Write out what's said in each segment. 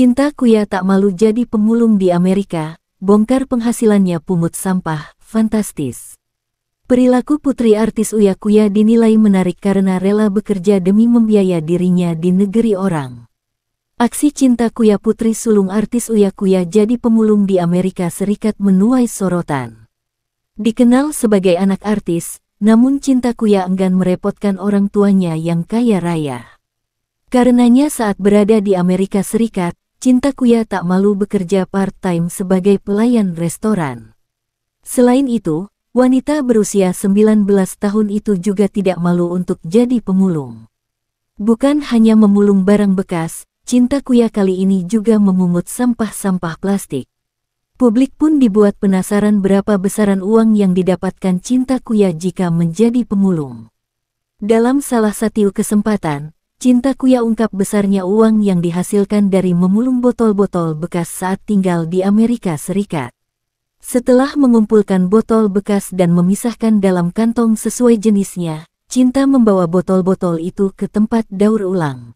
Cinta Kuya tak malu jadi pemulung di Amerika, bongkar penghasilannya pungut sampah, fantastis. Perilaku putri artis Uya Kuya dinilai menarik karena rela bekerja demi membiaya dirinya di negeri orang. Aksi cinta Kuya putri sulung artis Uya Kuya jadi pemulung di Amerika Serikat menuai sorotan. Dikenal sebagai anak artis, namun cinta Kuya enggan merepotkan orang tuanya yang kaya raya. Karenanya saat berada di Amerika Serikat, Cinta Kuya tak malu bekerja part-time sebagai pelayan restoran. Selain itu, wanita berusia 19 tahun itu juga tidak malu untuk jadi pemulung. Bukan hanya memulung barang bekas, Cinta Kuya kali ini juga memungut sampah-sampah plastik. Publik pun dibuat penasaran berapa besaran uang yang didapatkan Cinta Kuya jika menjadi pemulung. Dalam salah satu kesempatan, Cinta Kuya ungkap besarnya uang yang dihasilkan dari memulung botol-botol bekas saat tinggal di Amerika Serikat. Setelah mengumpulkan botol bekas dan memisahkan dalam kantong sesuai jenisnya, Cinta membawa botol-botol itu ke tempat daur ulang.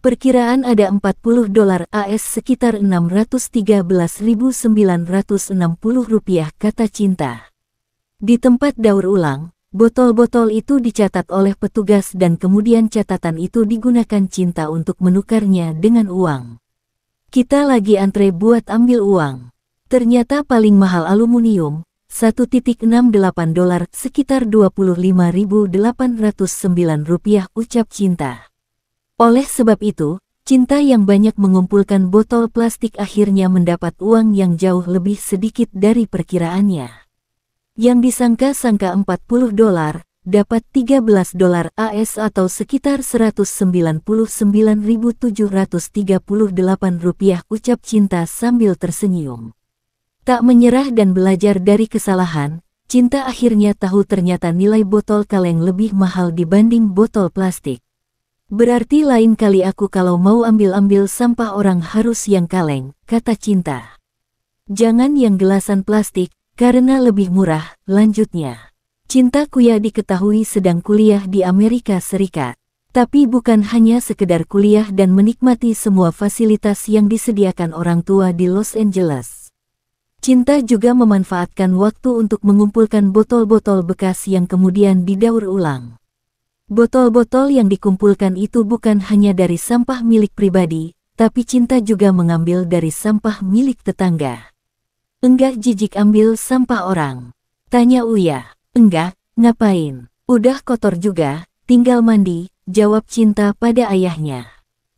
Perkiraan ada 40 dolar AS sekitar 613.960 rupiah kata Cinta. Di tempat daur ulang, Botol-botol itu dicatat oleh petugas dan kemudian catatan itu digunakan cinta untuk menukarnya dengan uang. Kita lagi antre buat ambil uang. Ternyata paling mahal aluminium, 1.68 dolar sekitar 25.809 rupiah ucap cinta. Oleh sebab itu, Cinta yang banyak mengumpulkan botol plastik akhirnya mendapat uang yang jauh lebih sedikit dari perkiraannya yang disangka-sangka 40 dolar, dapat 13 dolar AS atau sekitar 199.738 rupiah ucap cinta sambil tersenyum. Tak menyerah dan belajar dari kesalahan, cinta akhirnya tahu ternyata nilai botol kaleng lebih mahal dibanding botol plastik. Berarti lain kali aku kalau mau ambil-ambil sampah orang harus yang kaleng, kata cinta. Jangan yang gelasan plastik, karena lebih murah, lanjutnya. Cinta Kuya diketahui sedang kuliah di Amerika Serikat. Tapi bukan hanya sekedar kuliah dan menikmati semua fasilitas yang disediakan orang tua di Los Angeles. Cinta juga memanfaatkan waktu untuk mengumpulkan botol-botol bekas yang kemudian didaur ulang. Botol-botol yang dikumpulkan itu bukan hanya dari sampah milik pribadi, tapi Cinta juga mengambil dari sampah milik tetangga. Enggak jijik ambil sampah orang. Tanya Uya. Enggak, ngapain? Udah kotor juga, tinggal mandi, jawab cinta pada ayahnya.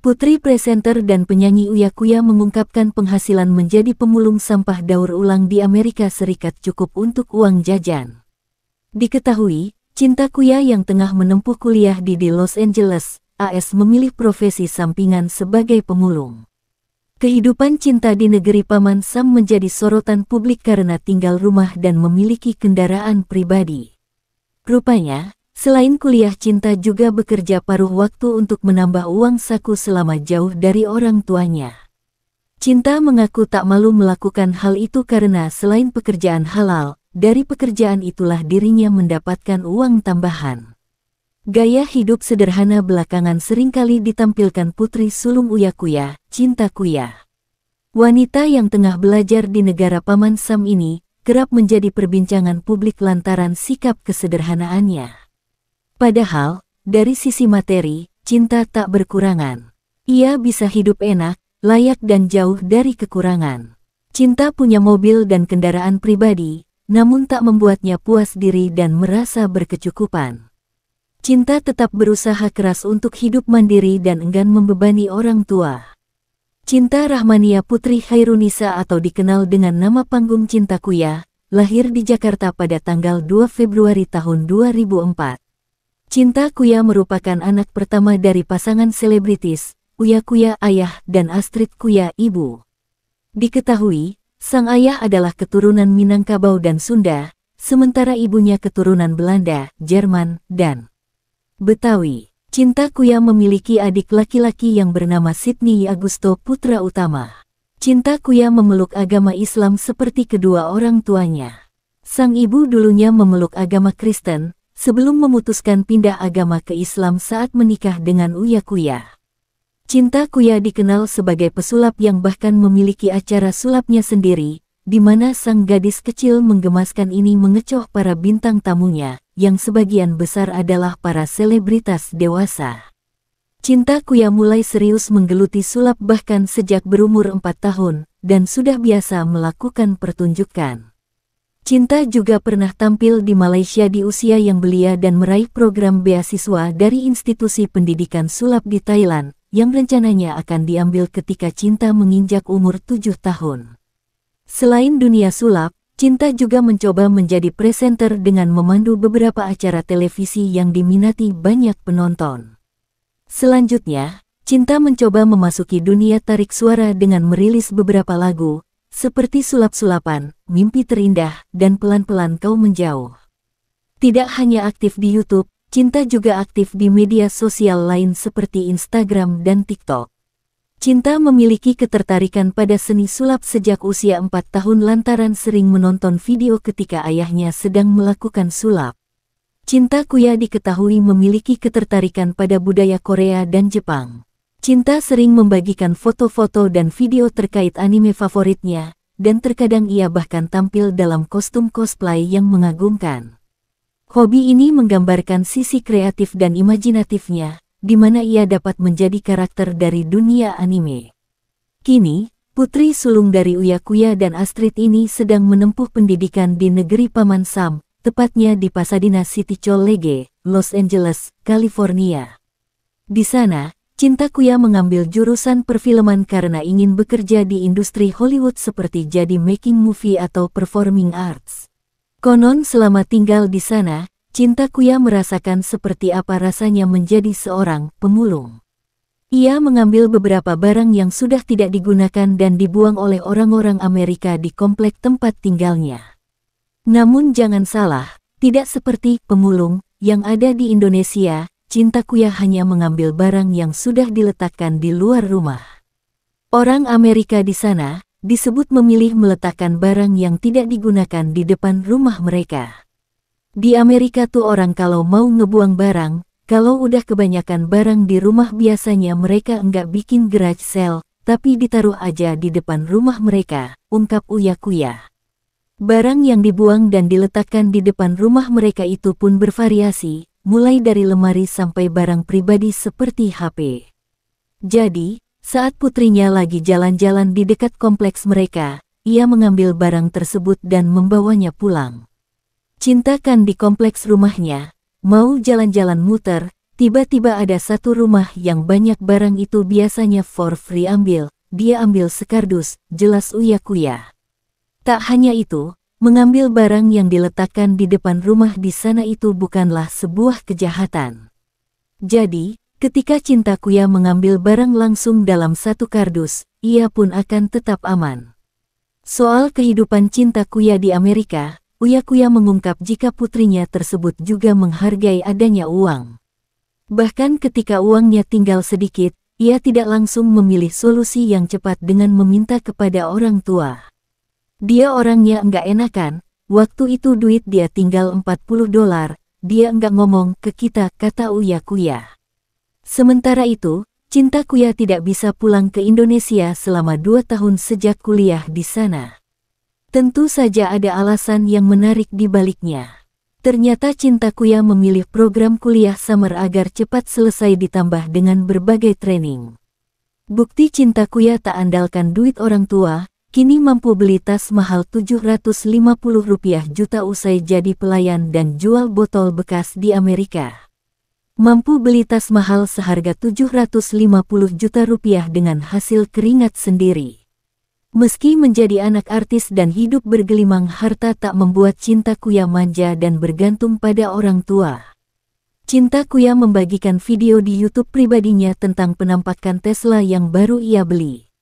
Putri presenter dan penyanyi Uya Kuya mengungkapkan penghasilan menjadi pemulung sampah daur ulang di Amerika Serikat cukup untuk uang jajan. Diketahui, Cinta Kuya yang tengah menempuh kuliah di, di Los Angeles, AS memilih profesi sampingan sebagai pemulung. Kehidupan cinta di negeri Paman Sam menjadi sorotan publik karena tinggal rumah dan memiliki kendaraan pribadi. Rupanya, selain kuliah cinta juga bekerja paruh waktu untuk menambah uang saku selama jauh dari orang tuanya. Cinta mengaku tak malu melakukan hal itu karena selain pekerjaan halal, dari pekerjaan itulah dirinya mendapatkan uang tambahan. Gaya hidup sederhana belakangan seringkali ditampilkan putri sulung Uyakuya, Cinta Kuya. Wanita yang tengah belajar di negara Paman Sam ini, kerap menjadi perbincangan publik lantaran sikap kesederhanaannya. Padahal, dari sisi materi, cinta tak berkurangan. Ia bisa hidup enak, layak dan jauh dari kekurangan. Cinta punya mobil dan kendaraan pribadi, namun tak membuatnya puas diri dan merasa berkecukupan. Cinta tetap berusaha keras untuk hidup mandiri dan enggan membebani orang tua. Cinta Rahmania Putri Khairunisa atau dikenal dengan nama panggung Cinta Kuya, lahir di Jakarta pada tanggal 2 Februari tahun 2004. Cinta Kuya merupakan anak pertama dari pasangan selebritis, Uya Kuya ayah dan Astrid Kuya ibu. Diketahui, sang ayah adalah keturunan Minangkabau dan Sunda, sementara ibunya keturunan Belanda, Jerman, dan Betawi, Cinta Kuya memiliki adik laki-laki yang bernama Sidney Agusto Putra Utama. Cinta Kuya memeluk agama Islam seperti kedua orang tuanya. Sang ibu dulunya memeluk agama Kristen, sebelum memutuskan pindah agama ke Islam saat menikah dengan Uya Kuya. Cinta Kuya dikenal sebagai pesulap yang bahkan memiliki acara sulapnya sendiri, di mana sang gadis kecil menggemaskan ini mengecoh para bintang tamunya, yang sebagian besar adalah para selebritas dewasa. Cinta Kuya mulai serius menggeluti sulap bahkan sejak berumur 4 tahun, dan sudah biasa melakukan pertunjukan. Cinta juga pernah tampil di Malaysia di usia yang belia dan meraih program beasiswa dari institusi pendidikan sulap di Thailand, yang rencananya akan diambil ketika Cinta menginjak umur 7 tahun. Selain dunia sulap, Cinta juga mencoba menjadi presenter dengan memandu beberapa acara televisi yang diminati banyak penonton. Selanjutnya, Cinta mencoba memasuki dunia tarik suara dengan merilis beberapa lagu, seperti Sulap-Sulapan, Mimpi Terindah, dan Pelan-Pelan Kau Menjauh. Tidak hanya aktif di YouTube, Cinta juga aktif di media sosial lain seperti Instagram dan TikTok. Cinta memiliki ketertarikan pada seni sulap sejak usia empat tahun lantaran sering menonton video ketika ayahnya sedang melakukan sulap. Cinta Kuya diketahui memiliki ketertarikan pada budaya Korea dan Jepang. Cinta sering membagikan foto-foto dan video terkait anime favoritnya, dan terkadang ia bahkan tampil dalam kostum cosplay yang mengagumkan. Hobi ini menggambarkan sisi kreatif dan imajinatifnya, di mana ia dapat menjadi karakter dari dunia anime. Kini, putri sulung dari Uyakuya dan Astrid ini sedang menempuh pendidikan di negeri Paman Sam, tepatnya di Pasadena City College, Los Angeles, California. Di sana, Cinta Kuya mengambil jurusan perfilman karena ingin bekerja di industri Hollywood seperti jadi making movie atau performing arts. Konon selama tinggal di sana, Cinta Kuya merasakan seperti apa rasanya menjadi seorang pemulung. Ia mengambil beberapa barang yang sudah tidak digunakan dan dibuang oleh orang-orang Amerika di komplek tempat tinggalnya. Namun jangan salah, tidak seperti pemulung yang ada di Indonesia, Cinta Kuya hanya mengambil barang yang sudah diletakkan di luar rumah. Orang Amerika di sana disebut memilih meletakkan barang yang tidak digunakan di depan rumah mereka. Di Amerika tuh orang kalau mau ngebuang barang, kalau udah kebanyakan barang di rumah biasanya mereka enggak bikin garage sale, tapi ditaruh aja di depan rumah mereka, ungkap Uya Kuya. Barang yang dibuang dan diletakkan di depan rumah mereka itu pun bervariasi, mulai dari lemari sampai barang pribadi seperti HP. Jadi, saat putrinya lagi jalan-jalan di dekat kompleks mereka, ia mengambil barang tersebut dan membawanya pulang. Cintakan di kompleks rumahnya, mau jalan-jalan muter, tiba-tiba ada satu rumah yang banyak barang itu biasanya for free ambil, dia ambil sekardus, jelas uya-kuya. Tak hanya itu, mengambil barang yang diletakkan di depan rumah di sana itu bukanlah sebuah kejahatan. Jadi, ketika cinta kuya mengambil barang langsung dalam satu kardus, ia pun akan tetap aman. Soal kehidupan cinta kuya di Amerika, Uyakuya mengungkap jika putrinya tersebut juga menghargai adanya uang. Bahkan ketika uangnya tinggal sedikit, ia tidak langsung memilih solusi yang cepat dengan meminta kepada orang tua. Dia orangnya enggak enakan, waktu itu duit dia tinggal 40 dolar, dia enggak ngomong ke kita, kata Uyakuya. Sementara itu, Cinta Kuya tidak bisa pulang ke Indonesia selama dua tahun sejak kuliah di sana. Tentu saja ada alasan yang menarik di baliknya. Ternyata cinta Kuya memilih program kuliah summer agar cepat selesai ditambah dengan berbagai training. Bukti cinta Kuya tak andalkan duit orang tua, kini mampu beli tas mahal Rp750 juta usai jadi pelayan dan jual botol bekas di Amerika. Mampu beli tas mahal seharga Rp750 juta rupiah dengan hasil keringat sendiri. Meski menjadi anak artis dan hidup bergelimang harta tak membuat cinta Kuya manja dan bergantung pada orang tua. Cinta Kuya membagikan video di YouTube pribadinya tentang penampakan Tesla yang baru ia beli.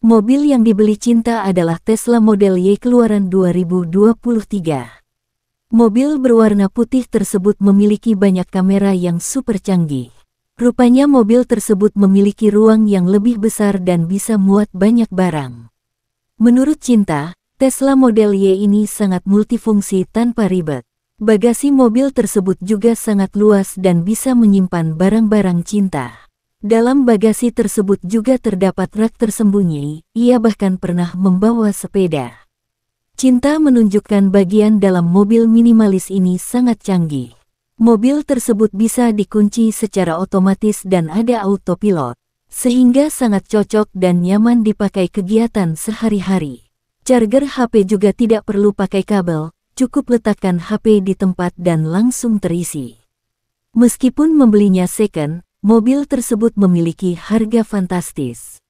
Mobil yang dibeli Cinta adalah Tesla Model Y keluaran 2023. Mobil berwarna putih tersebut memiliki banyak kamera yang super canggih. Rupanya mobil tersebut memiliki ruang yang lebih besar dan bisa muat banyak barang. Menurut Cinta, Tesla Model Y ini sangat multifungsi tanpa ribet. Bagasi mobil tersebut juga sangat luas dan bisa menyimpan barang-barang cinta. Dalam bagasi tersebut juga terdapat rak tersembunyi, ia bahkan pernah membawa sepeda. Cinta menunjukkan bagian dalam mobil minimalis ini sangat canggih. Mobil tersebut bisa dikunci secara otomatis dan ada autopilot sehingga sangat cocok dan nyaman dipakai kegiatan sehari-hari. Charger HP juga tidak perlu pakai kabel, cukup letakkan HP di tempat dan langsung terisi. Meskipun membelinya second, mobil tersebut memiliki harga fantastis.